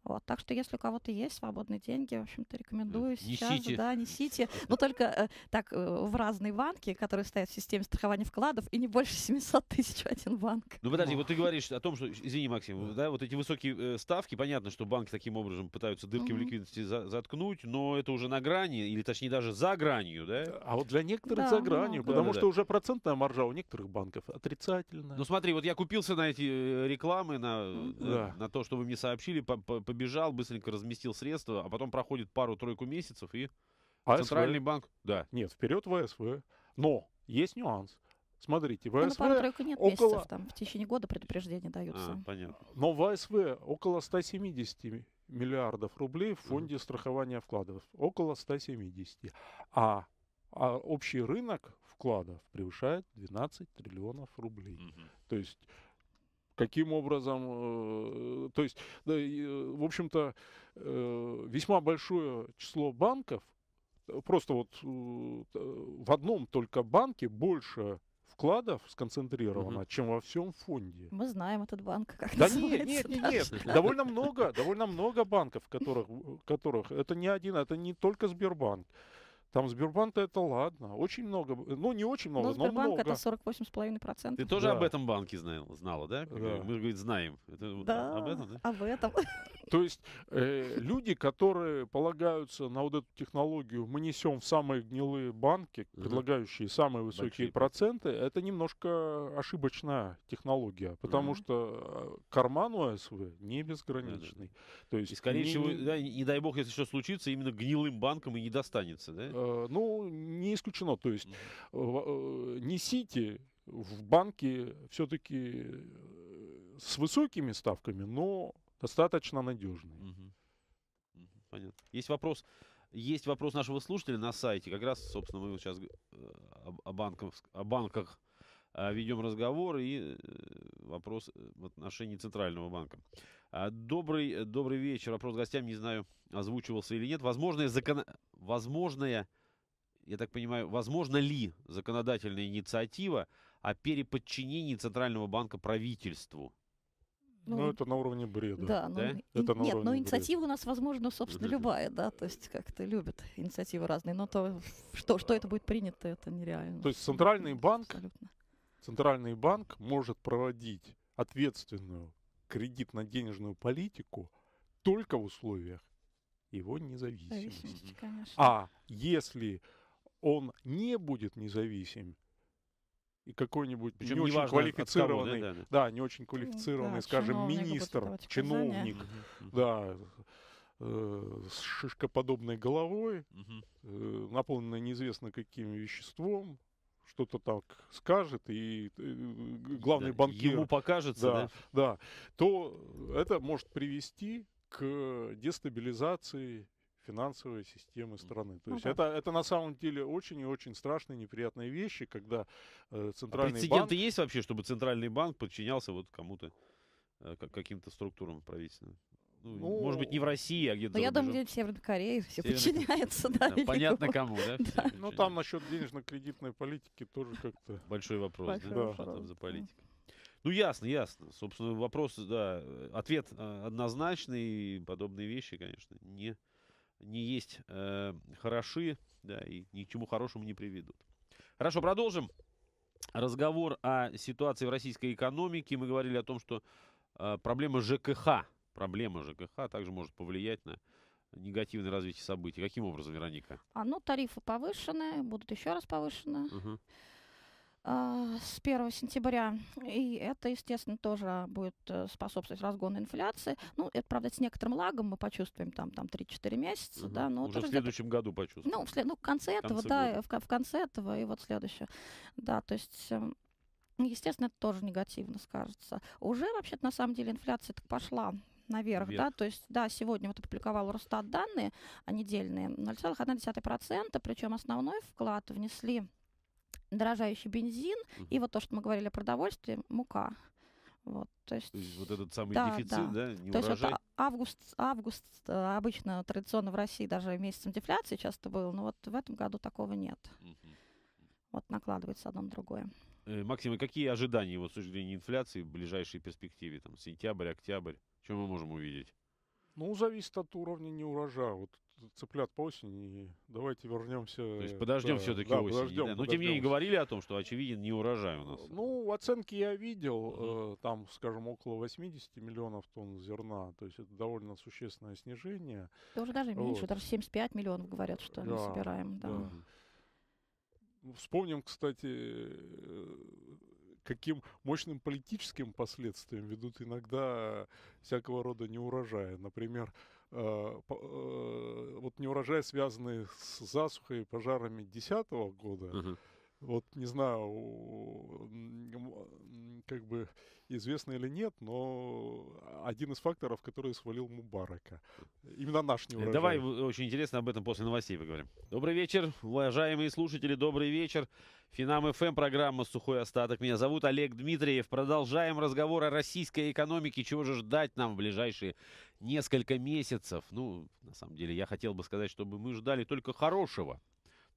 Speaker 2: Вот, так что, если у кого-то есть свободные деньги, в общем-то, рекомендую несите. сейчас, да, несите. Но только э, так э, в разные банки, которые стоят в системе страхования вкладов, и не больше 700 тысяч в один банк.
Speaker 1: Ну, подожди, вот ты говоришь о том, что, извини, Максим, да, вот эти высокие э, ставки, понятно, что банки таким образом пытаются дырки mm-hmm. в ликвидности за- заткнуть, но это уже на грани, или точнее даже за гранью, да? А
Speaker 3: вот для некоторых да, за ну, гранью, много. потому да, что да. уже процентная маржа у некоторых банков отрицательная. Ну, смотри, вот я
Speaker 1: купился на эти э, рекламы, на, э, да. на, на то, что вы мне сообщили, по, по побежал, быстренько разместил средства, а потом проходит пару-тройку месяцев и АСВ. Центральный банк,
Speaker 3: да. Нет, вперед ВСВ. Но есть нюанс. Смотрите, ВСВ... Ну, на
Speaker 2: нет около... месяцев, там в течение года предупреждения даются. А,
Speaker 3: понятно. Но ВСВ около 170 миллиардов рублей в фонде mm. страхования вкладов. Около 170. А, а общий рынок вкладов превышает 12 триллионов рублей. Mm-hmm. То есть каким образом. Э, то есть, да, э, в общем-то, э, весьма большое число банков, просто вот в одном только банке больше вкладов сконцентрировано, угу. чем во всем фонде.
Speaker 2: Мы знаем этот банк, как да называется. Нет, нет, нет, нет. Довольно много,
Speaker 3: довольно много банков, которых, которых это не один, это не только Сбербанк. Там Сбербанк это ладно. Очень много. Ну, не очень много, ну, но, но много. это
Speaker 2: 48,5%. Ты тоже да. об этом
Speaker 1: банке знал, знала, да? да. Мы,
Speaker 3: говорит, знаем. Это,
Speaker 1: да, об этом, да?
Speaker 2: об этом.
Speaker 3: То есть э, люди, которые полагаются на вот эту технологию, мы несем в самые гнилые банки, предлагающие самые высокие Большие проценты, это немножко ошибочная технология, потому угу. что э, карман у УСВ не безграничный. да, да. То есть, и, скорее не, всего,
Speaker 1: да, не дай бог, если что случится, именно гнилым банком и не достанется,
Speaker 3: да? Э, ну, не исключено. То есть не Сити в э, банке все-таки э, с высокими ставками, но достаточно надежные.
Speaker 1: Понятно. Есть вопрос. Есть вопрос нашего слушателя на сайте. Как раз, собственно, мы сейчас о, банках, о банках ведем разговор и вопрос в отношении Центрального банка. А, добрый, добрый вечер. Вопрос гостям, не знаю, озвучивался или нет. Возможное, закон... Возможное, я так понимаю, возможно ли законодательная инициатива о переподчинении Центрального банка
Speaker 3: правительству? Ну, ну, это на уровне бреда. Да, ну, да? Это на нет, но инициатива
Speaker 2: бреда. у нас, возможно, собственно, любая, да, то есть как-то любят инициативы разные, но то, что, что это будет принято, это нереально. То есть
Speaker 3: центральный банк, Абсолютно. центральный банк может проводить ответственную кредитно-денежную политику только в условиях его независимости. А если он не будет независим, и какой-нибудь не, не очень квалифицированный, кого, да, да, да. да, не очень ну квалифицированный, да, скажем, министр, чиновник, да, э, с шишкоподобной головой, угу. э, наполненной неизвестно каким веществом, что-то так скажет, и э, э, главный да, банкир... Ему покажется, да, да? Да, то это может привести к дестабилизации финансовой системы страны. То ну, есть да. это, это на самом деле очень и очень страшные неприятные вещи, когда э, а центральный а прецеденты банк...
Speaker 1: есть вообще, чтобы центральный банк подчинялся вот кому-то, э, каким-то структурам правительственным? Ну, ну, может быть, не в России, а где-то. Ну, я думаю, где-то
Speaker 2: в Северной Корее все Северной... подчиняются, да. да понятно
Speaker 1: кому, да? да.
Speaker 3: Ну, там насчет денежно-кредитной политики тоже как-то. Большой вопрос,
Speaker 1: Большой да? Вопрос. там за политика? Ну, ясно, ясно. Собственно, вопрос, да, ответ э, однозначный. Подобные вещи, конечно, не, не есть э, хороши, да, и ни к чему хорошему не приведут. Хорошо, продолжим. Разговор о ситуации в российской экономике. Мы говорили о том, что э, проблема ЖКХ проблема ЖКХ также может повлиять на негативное развитие событий. Каким образом, Вероника?
Speaker 2: А, ну, тарифы повышены, будут еще раз повышены. Угу. с 1 сентября. И это, естественно, тоже будет э, способствовать разгону инфляции. Ну, это, правда, с некоторым лагом мы почувствуем там, там 3-4 месяца. Угу. Да, но Уже в следующем году почувствуем. Ну, в, след... ну, в конце, в конце этого, да, в, в конце этого и вот следующее. Да, то есть... Э, естественно, это тоже негативно скажется. Уже вообще-то на самом деле инфляция так пошла наверх, Вверх. да, то есть, да, сегодня вот опубликовал Росстат данные, они дельные, 0,1%, причем основной вклад внесли дорожающий бензин угу. и вот то, что мы говорили о продовольствии, мука. Вот, то есть, то есть вот этот самый да, дефицит, да, да не то урожай. есть вот август, август э, обычно традиционно в России даже месяцем дефляции часто был, но вот в этом году такого нет. Угу. Вот накладывается одно на другое.
Speaker 1: Э, Максим, а какие ожидания его с точки зрения инфляции в ближайшей перспективе, там, сентябрь, октябрь? Что мы можем увидеть?
Speaker 2: Ну,
Speaker 3: зависит от уровня неурожая. Вот цыплят по осени, и давайте вернемся... То есть подождем да, все-таки да, осени. Подождем, да. Но ну, подождем. тем не менее
Speaker 1: говорили о том, что очевиден не урожай у нас.
Speaker 3: Ну, оценки я видел, mm э, там, скажем, около 80 миллионов тонн зерна, то есть это довольно существенное снижение. Да уже даже меньше, вот. даже
Speaker 2: 75 миллионов говорят, что да, мы собираем. Да.
Speaker 3: да. Вспомним, кстати, каким мощным политическим последствиям ведут иногда всякого рода неурожаи. Например, э, э, вот неурожай, связанный с засухой и пожарами 2010 года, угу вот не знаю, как бы известно или нет, но один из факторов, который свалил Мубарака. Именно наш э, неурожай. Давай
Speaker 1: очень интересно об этом после новостей поговорим. Добрый вечер, уважаемые слушатели, добрый вечер. Финам ФМ, эм, программа «Сухой остаток». Меня зовут Олег Дмитриев. Продолжаем разговор о российской экономике. Чего же ждать нам в ближайшие несколько месяцев? Ну, на самом деле, я хотел бы сказать, чтобы мы ждали только хорошего.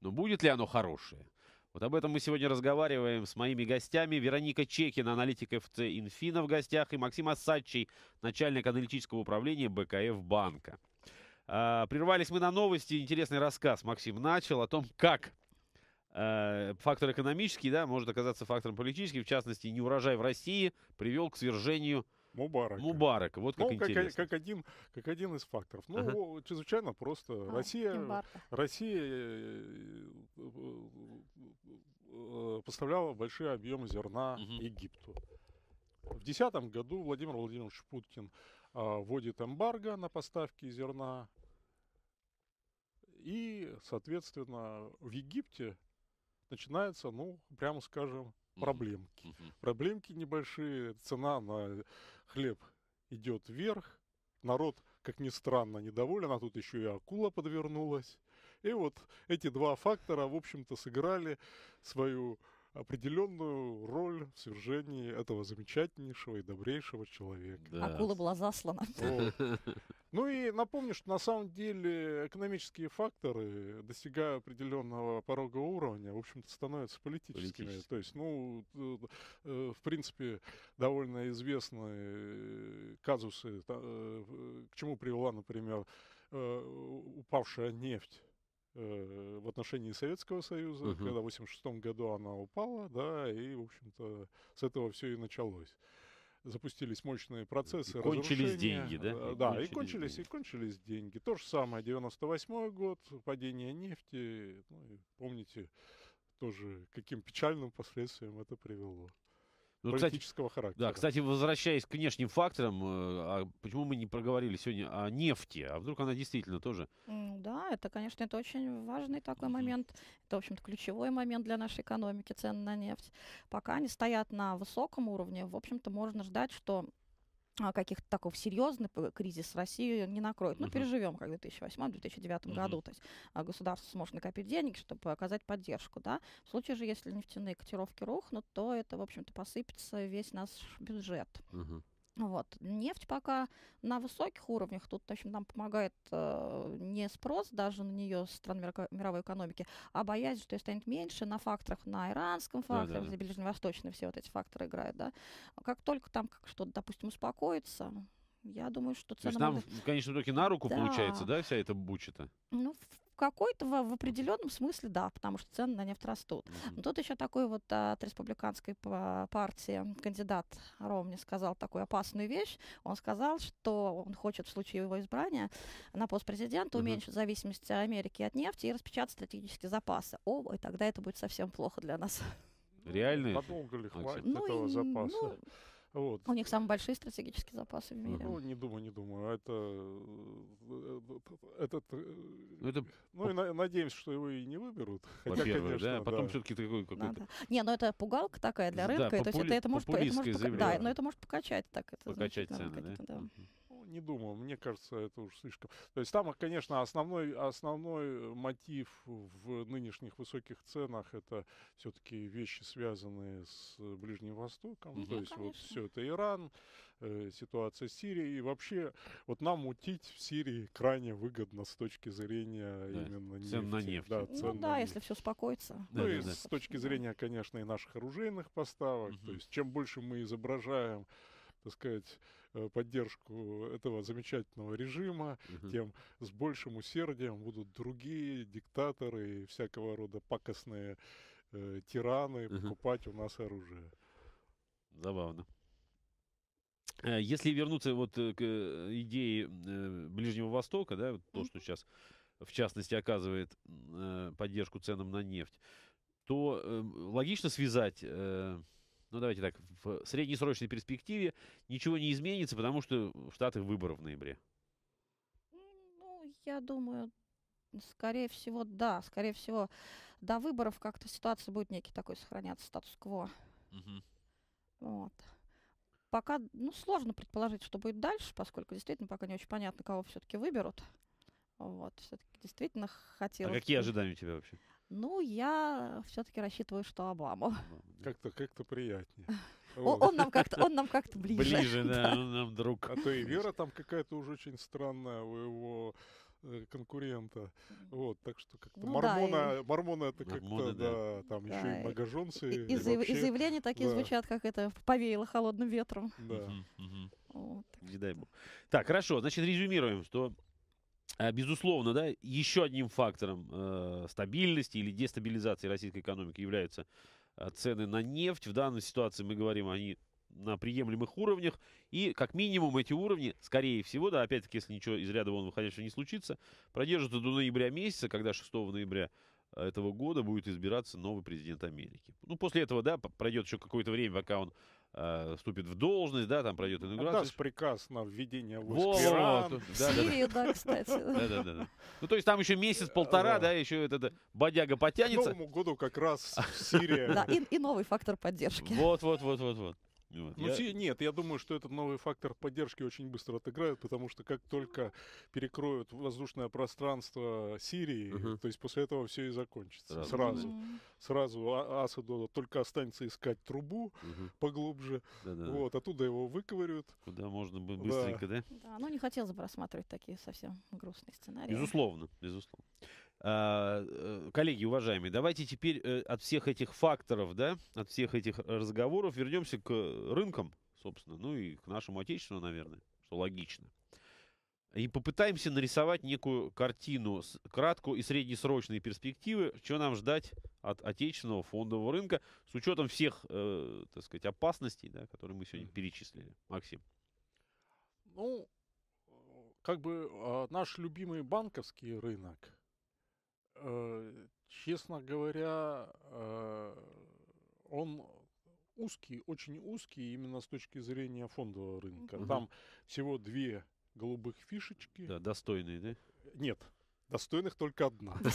Speaker 1: Но будет ли оно хорошее? Вот об этом мы сегодня разговариваем с моими гостями. Вероника Чекина, аналитик ФЦ «Инфина» в гостях, и Максим Асадчий, начальник аналитического управления БКФ «Банка». А, прервались мы на новости. Интересный рассказ Максим начал о том, как а, фактор экономический да, может оказаться фактором политическим. В частности, неурожай в России привел к свержению Мубарак. Мубарак, вот как ну, интересно.
Speaker 3: Как, как, один, как один из факторов. Ну, ага. чрезвычайно просто. А, Россия, эмбарго. Россия э, э, э, поставляла большие объемы зерна угу. Египту. В 2010 году Владимир Владимирович Путин а, вводит эмбарго на поставки зерна. И, соответственно, в Египте начинается, ну, прямо скажем, проблемки. Uh -huh. Проблемки небольшие, цена на хлеб идет вверх, народ, как ни странно, недоволен, а тут еще и акула подвернулась. И вот эти два фактора, в общем-то, сыграли свою определенную роль в свержении этого замечательнейшего и добрейшего человека. Да. Акула была заслана. Вот. Ну и напомню, что на самом деле экономические факторы, достигая определенного порога уровня, в общем-то, становятся политическими. Политически. То есть, ну, э, э, в принципе, довольно известные э, казусы, к чему привела, например, упавшая нефть Э, в отношении Советского Союза, угу. когда в 1986 году она упала, да, и, в общем-то, с этого все и началось запустились мощные процессы. И кончились деньги, да? Э, и да, кончились и кончились, деньги. и кончились деньги. То же самое, 1998 год, падение нефти, ну, и помните тоже, каким печальным последствиям это привело. Ну, политического кстати, характера. Да, кстати,
Speaker 1: возвращаясь к внешним факторам, э, а почему мы не проговорили сегодня о нефти? А вдруг она действительно тоже?
Speaker 2: Ну, да, это, конечно, это очень важный такой mm-hmm. момент. Это, в общем-то, ключевой момент для нашей экономики, цены на нефть. Пока они стоят на высоком уровне, в общем-то, можно ждать, что а, каких-то такого серьезных э, кризис России не накроет. Ну, переживем, как в 2008-2009 uh-huh. году. То есть а, государство сможет накопить денег, чтобы оказать поддержку. Да? В случае же, если нефтяные котировки рухнут, то это, в общем-то, посыпется весь наш бюджет. Uh-huh. Вот. Нефть пока на высоких уровнях, тут, в общем, нам помогает э, не спрос даже на нее стран мировой экономики, а боязнь, что ее станет меньше на факторах, на иранском факторе, да, да, да. ближневосточные все вот эти факторы играют, да. Как только там что-то, допустим, успокоится, я думаю, что цена. То есть нам, могут...
Speaker 1: в конечном итоге, на руку да. получается, да,
Speaker 2: вся эта буча-то? Ну, какой-то в, в определенном смысле да, потому что цены на нефть растут. Но тут еще такой вот а, от республиканской партии кандидат Ромни сказал такую опасную вещь. Он сказал, что он хочет в случае его избрания на пост президента уменьшить зависимость Америки от нефти и распечатать стратегические запасы. О, и тогда это будет совсем плохо для нас. Реально? Подолго ли хватит ну, этого запаса? Ну, вот. У них самые большие стратегические запасы в мире. Ну,
Speaker 3: не думаю, не думаю. А это... Э, этот... Э, ну, это... ну и на... надеемся, что его и не выберут. Хотя, конечно, да? Потом да. все-таки такой какой-то...
Speaker 2: Не, ну это пугалка такая для рынка. Да, попули... это, это, это может, это может, Да, но это может покачать так. Это покачать цены, да? да. Угу
Speaker 3: не думаю. Мне кажется, это уж слишком... То есть там, конечно, основной, основной мотив в нынешних высоких ценах это все-таки вещи, связанные с Ближним Востоком. Угу, То есть конечно. вот все это Иран, э, ситуация с Сирией. И вообще вот нам мутить в Сирии крайне выгодно с точки зрения да, именно нефти. Цен на нефть. Да, ну цен ну на да, нефть. если все успокоится. Ну да, и да, да. с точки зрения, конечно, и наших оружейных поставок. Угу. То есть чем больше мы изображаем так сказать, Э, поддержку этого замечательного режима, угу. тем с большим усердием будут другие диктаторы и всякого рода пакостные э, тираны угу. покупать у нас оружие.
Speaker 1: Забавно. Э, если вернуться вот э, к идее Ближнего Востока, да, то, что сейчас в частности оказывает поддержку ценам на нефть, то логично связать ну давайте так, в среднесрочной перспективе ничего не изменится, потому что в Штатах выборы в ноябре?
Speaker 2: Ну, я думаю, скорее всего, да. Скорее всего, до выборов как-то ситуация будет некий такой сохраняться, статус-кво. Угу. Вот. Пока, ну, сложно предположить, что будет дальше, поскольку действительно пока не очень понятно, кого все-таки выберут. Вот, все-таки действительно а хотелось... А какие ожидания у тебя вообще? Ну, я все-таки рассчитываю, что Обаму.
Speaker 3: Как-то как приятнее. Он, он нам как-то он нам как-то ближе. Ближе, да, да, он нам друг. А то и Вера там какая-то уже очень странная у его э, конкурента. Вот, так что как-то ну, мормона, да, и... А, мормона это как-то, да, да, там да, еще и многоженцы. И, и, и, заяв... вообще... и заявления такие да.
Speaker 2: звучат, как это повеяло холодным ветром.
Speaker 3: Да. Угу, угу.
Speaker 2: Вот.
Speaker 1: Не дай бог. Так, хорошо, значит, резюмируем, что а, безусловно, да, еще одним фактором э, стабильности или дестабилизации российской экономики являются э, цены на нефть. В данной ситуации мы говорим, они на приемлемых уровнях. И как минимум эти уровни, скорее всего, да, опять-таки, если ничего из ряда вон выходящего не случится, продержатся до ноября месяца, когда 6 ноября э, этого года будет избираться новый президент Америки. Ну, после этого, да, пройдет еще какое-то время, пока он э, вступит в должность, да, там пройдет инаугурация. Отдаст
Speaker 3: приказ на введение войск в Иран. Да,
Speaker 1: Сирию,
Speaker 2: да, да, кстати. Да, да,
Speaker 1: да. Ну, то есть там еще месяц-полтора, э, да, еще этот э, бодяга потянется. К Новому
Speaker 3: году как раз
Speaker 2: Сирия. Да, и новый фактор поддержки. Вот,
Speaker 1: вот, вот, вот, вот. Вот, ну, я... Все,
Speaker 3: нет, я думаю, что этот новый фактор поддержки очень быстро отыграют, потому что как только перекроют воздушное пространство Сирии, угу. то есть после этого все и закончится. Сразу. Сразу, угу. сразу а Асаду только останется искать трубу угу. поглубже. Да-да-да. Вот, оттуда его выковыривают.
Speaker 1: Куда можно бы быстренько, да?
Speaker 2: Да, да ну не хотелось бы рассматривать такие совсем грустные сценарии. Безусловно,
Speaker 1: безусловно. А, э, коллеги, уважаемые, давайте теперь э, от всех этих факторов, да, от всех этих разговоров вернемся к рынкам, собственно, ну и к нашему отечественному, наверное, что логично. И попытаемся нарисовать некую картину краткую и среднесрочные перспективы, что нам ждать от отечественного фондового рынка с учетом всех, э, так сказать, опасностей, да, которые мы сегодня перечислили. Максим.
Speaker 3: Ну, как бы э, наш любимый банковский рынок – Э, честно говоря, э, он узкий, очень узкий именно с точки зрения фондового рынка. Угу. Там всего две голубых фишечки. Да, достойные, да? Нет, Достойных только одна. Та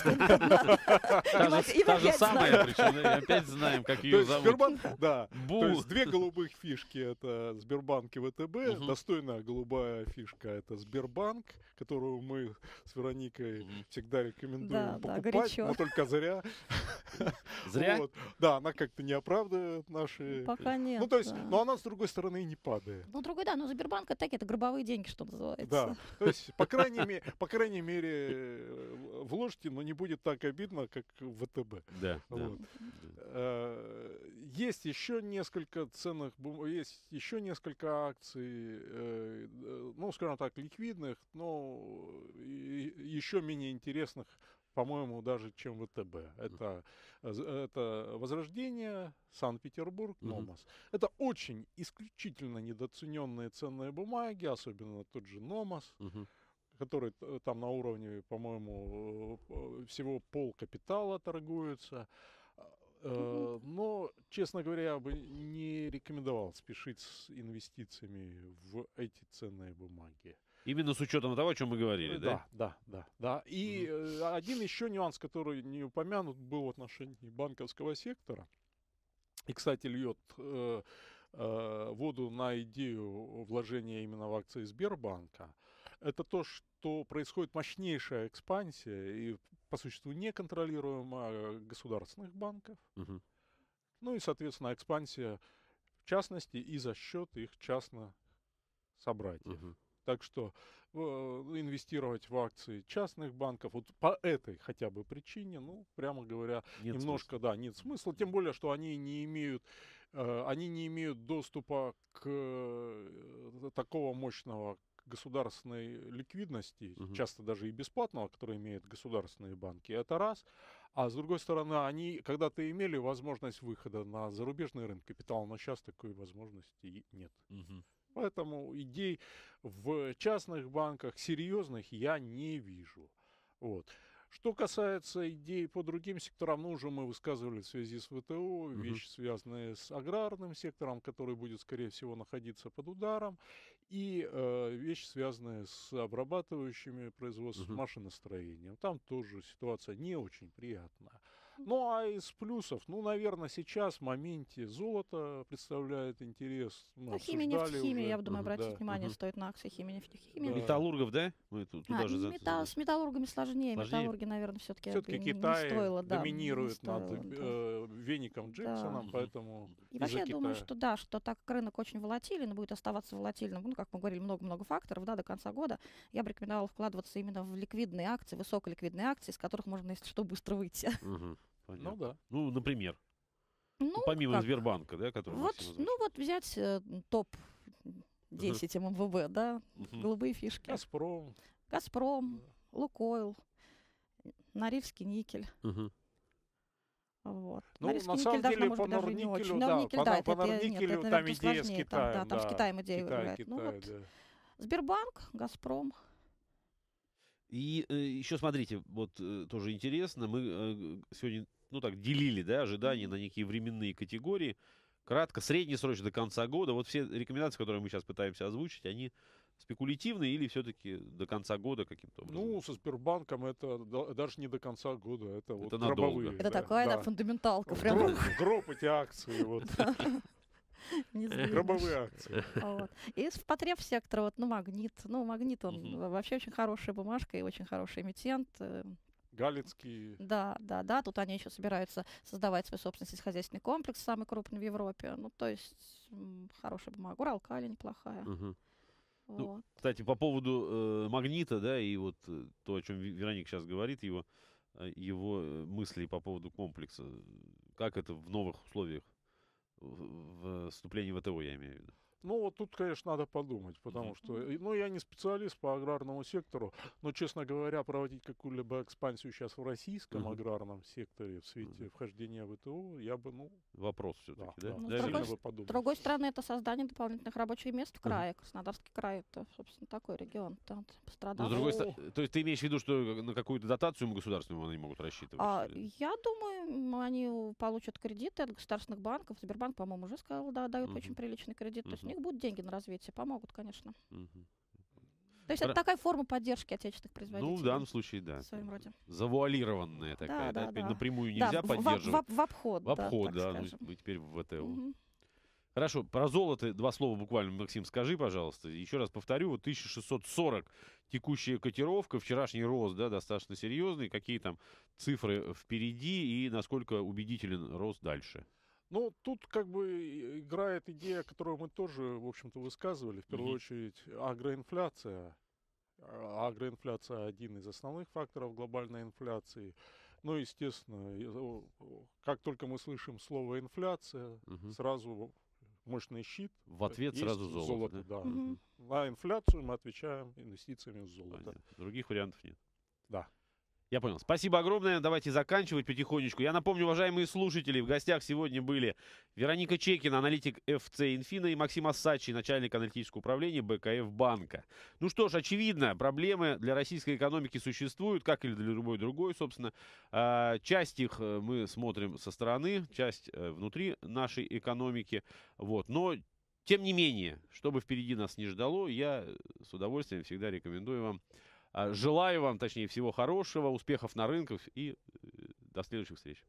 Speaker 3: же самая, причем опять знаем, как ее зовут. Да, то есть две голубых фишки это Сбербанк и ВТБ. Достойная голубая фишка это Сбербанк, которую мы с Вероникой всегда рекомендуем покупать, но только зря. Зря? Да, она как-то не оправдывает наши... Ну, пока нет. Ну, то есть, но она, с другой стороны, и не падает.
Speaker 2: Ну, другой, да, но Сбербанк, так это гробовые деньги, что называется. Да, то есть, по
Speaker 3: крайней мере, Э, вложите, но не будет так обидно, как в ВТБ. Да, вот. да. Э, есть еще несколько ценных, есть еще несколько акций, э, ну, скажем так, ликвидных, но еще менее интересных по-моему, даже чем ВТБ. Это, это Возрождение, Санкт-Петербург, Номас. Mm-hmm. Это очень исключительно недооцененные ценные бумаги, особенно тот же Номас. Mm-hmm которые э, там на уровне, по-моему, э, э, всего пол капитала торгуются. Но, честно говоря, я бы не рекомендовал спешить с инвестициями в эти ценные бумаги.
Speaker 1: Именно с учетом того, о чем мы говорили, да? Да,
Speaker 3: да, да. да. И угу. один еще нюанс, который не упомянут, был в отношении банковского сектора. И, кстати, льет э, э, воду на идею вложения именно в акции Сбербанка это то, что происходит мощнейшая экспансия и, по существу, неконтролируемая государственных банков. Угу. Ну и, соответственно, экспансия в частности и за счет их частно собратьев. Угу. Так что э, инвестировать в акции частных банков вот по этой хотя бы причине, ну, прямо говоря, нет немножко, смысла. да, нет смысла. Тем более, что они не имеют, э, они не имеют доступа к э, такого мощного государственной ликвидности, угу. часто даже и бесплатного, который имеют государственные банки, это раз. А с другой стороны, они когда-то имели возможность выхода на зарубежный рынок капитала, но сейчас такой возможности нет. Угу. Поэтому идей в частных банках серьезных я не вижу. Вот. Что касается идей по другим секторам, ну уже мы высказывали в связи с ВТО, угу. вещи, связанные с аграрным сектором, который будет, скорее всего, находиться под ударом и э, вещи, связанные с обрабатывающими производством, угу. машиностроением. Там тоже ситуация не очень приятная. Ну, а из плюсов, ну, наверное, сейчас в моменте золото представляет интерес. Мы ну, химия, нефть, химия, я думаю, обратить да. внимание угу.
Speaker 2: стоит на акции химия, нефть, химия.
Speaker 1: Да. Металлургов, да? Мы тут, туда а, же
Speaker 2: металл, за... С металлургами сложнее. сложнее. Металлурги, наверное, все-таки все-таки Китай не стоило, да, доминирует не стоило, над
Speaker 3: э, да. э, веником Джексоном, да. поэтому... И вообще я думаю, что
Speaker 2: да, что так как рынок очень волатилен, будет оставаться волатильным, ну, как мы говорили, много-много факторов, да, до конца года, я бы рекомендовала вкладываться именно в ликвидные акции, высоколиквидные акции, из которых можно, если что, быстро выйти.
Speaker 1: Угу. Понятно. Ну да. Ну, например.
Speaker 2: Ну, ну помимо как?
Speaker 1: Сбербанка, да, который вот, Ну
Speaker 2: вот взять э, топ 10 uh-huh. МВБ, да, uh-huh. голубые фишки. Газпром. Газпром, Лукойл, Норильский никель. Uh-huh. Вот. Ну, Норильский на самом деле, по Норникелю, да, никель, по, да, по, по Норникелю там идея сложнее, с Китаем. Там, да, там да, с Китаем идея Китай, ну Китай, ну, вот, да. Сбербанк, Газпром.
Speaker 1: И э, еще смотрите, вот э, тоже интересно, мы э, сегодня, ну так, делили, да, ожидания на некие временные категории. Кратко, среднесрочно до конца года. Вот все рекомендации, которые мы сейчас пытаемся озвучить, они спекулятивные или все-таки до конца года каким-то
Speaker 3: ну, образом? Ну, со Сбербанком это да, даже не до конца года, это, это вот надолго. гробовые. Это да, такая да. фундаменталка. Прям. Гроб, эти акции. Вот. Э, гробовые акции.
Speaker 2: И из потребсектора, вот, ну, магнит. Ну, магнит, он вообще очень хорошая бумажка и очень хороший эмитент. Э.
Speaker 3: Галицкий. Да,
Speaker 2: да, да. Тут они еще собираются создавать свой собственный сельскохозяйственный комплекс, самый крупный в Европе. Ну, то есть, хорошая бумага. Уралкали неплохая. Ну, вот. Ну,
Speaker 1: кстати, по поводу э, магнита, да, и вот э, то, о чем Вероник сейчас говорит, его, э, его э, мысли по поводу комплекса. Как это в новых условиях в вступлении в ВТО, я имею в виду.
Speaker 3: Ну, вот тут, конечно, надо подумать, потому что, ну, я не специалист по аграрному сектору, но, честно говоря, проводить какую-либо экспансию сейчас в российском mm-hmm. аграрном секторе в свете mm-hmm. вхождения в ВТО, я бы, ну...
Speaker 1: Вопрос все-таки, да? да? Ну, с, другой,
Speaker 2: бы с другой стороны, это создание дополнительных рабочих мест в крае. Mm-hmm. Краснодарский край, это, собственно, такой регион, там пострадал. Но, с другой
Speaker 1: ну. то есть ты имеешь в виду, что на какую-то дотацию государственную они могут рассчитывать? А,
Speaker 2: я думаю, они получат кредиты от государственных банков. Сбербанк, по-моему, уже сказал, да, дают mm-hmm. очень приличный кредит. Mm-hmm. То есть них будут деньги на развитие, помогут, конечно. То есть Про... это такая форма поддержки отечественных производителей. Ну, в данном случае, да. В своем роде.
Speaker 1: Завуалированная такая, да? да, да. Напрямую нельзя да, поддерживать. В, в, в обход. В обход, да. да. Ну, мы теперь в это. Угу. Хорошо, про золото два слова буквально, Максим, скажи, пожалуйста. Еще раз повторю, вот 1640 текущая котировка, вчерашний рост, да, достаточно серьезный. Какие там цифры впереди и насколько убедителен рост дальше? —
Speaker 3: ну, тут как бы э, играет идея, которую мы тоже, в общем-то, высказывали. В первую mm-hmm. очередь, агроинфляция. А, агроинфляция один из основных факторов глобальной инфляции. Ну, естественно, как только мы слышим слово инфляция, угу. сразу мощный щит. В ответ сразу золото. золото да? Да. Угу. На инфляцию мы отвечаем инвестициями в золото. Понятно.
Speaker 1: Других вариантов нет. Да. Я понял. Спасибо огромное. Давайте заканчивать потихонечку. Я напомню, уважаемые слушатели, в гостях сегодня были Вероника Чекина, аналитик ФЦ «Инфина» и Максим Ассачи, начальник аналитического управления БКФ «Банка». Ну что ж, очевидно, проблемы для российской экономики существуют, как и для любой другой, собственно. А, часть их э, мы смотрим со стороны, часть э, внутри нашей экономики. Вот. Но тем не менее, что бы впереди нас не ждало, я с удовольствием всегда рекомендую вам а, желаю вам, точнее, всего хорошего, успехов на рынках и э, до следующих встреч.